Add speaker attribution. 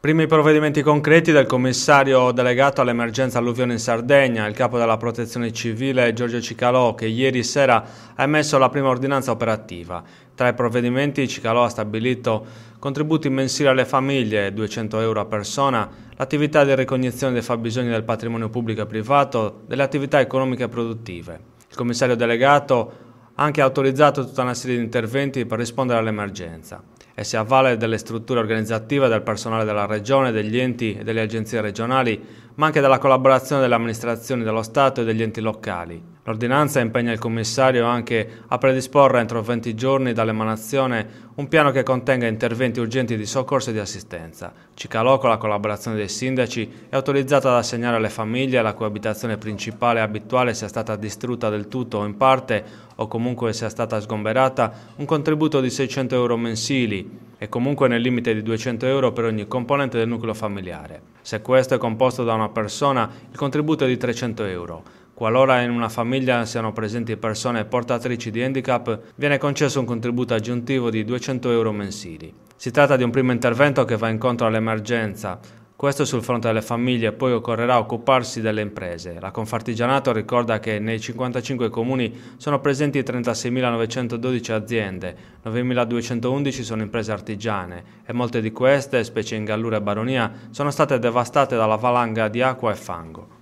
Speaker 1: Primi provvedimenti concreti del commissario delegato all'emergenza alluvione in Sardegna, il capo della protezione civile Giorgio Cicalò che ieri sera ha emesso la prima ordinanza operativa. Tra i provvedimenti Cicalò ha stabilito contributi mensili alle famiglie, 200 euro a persona, l'attività di ricognizione dei fabbisogni del patrimonio pubblico e privato, delle attività economiche e produttive. Il commissario delegato ha anche autorizzato tutta una serie di interventi per rispondere all'emergenza e si avvale delle strutture organizzative del personale della Regione, degli enti e delle agenzie regionali, ma anche della collaborazione delle amministrazioni dello Stato e degli enti locali, L'ordinanza impegna il commissario anche a predisporre entro 20 giorni dall'emanazione un piano che contenga interventi urgenti di soccorso e di assistenza. Cicalò, con la collaborazione dei sindaci, è autorizzata ad assegnare alle famiglie la cui abitazione principale e abituale sia stata distrutta del tutto o in parte o comunque sia stata sgomberata un contributo di 600 euro mensili e comunque nel limite di 200 euro per ogni componente del nucleo familiare. Se questo è composto da una persona, il contributo è di 300 euro. Qualora in una famiglia siano presenti persone portatrici di handicap, viene concesso un contributo aggiuntivo di 200 euro mensili. Si tratta di un primo intervento che va incontro all'emergenza, questo sul fronte delle famiglie, poi occorrerà occuparsi delle imprese. La Confartigianato ricorda che nei 55 comuni sono presenti 36.912 aziende, 9.211 sono imprese artigiane e molte di queste, specie in Gallura e Baronia, sono state devastate dalla valanga di acqua e fango.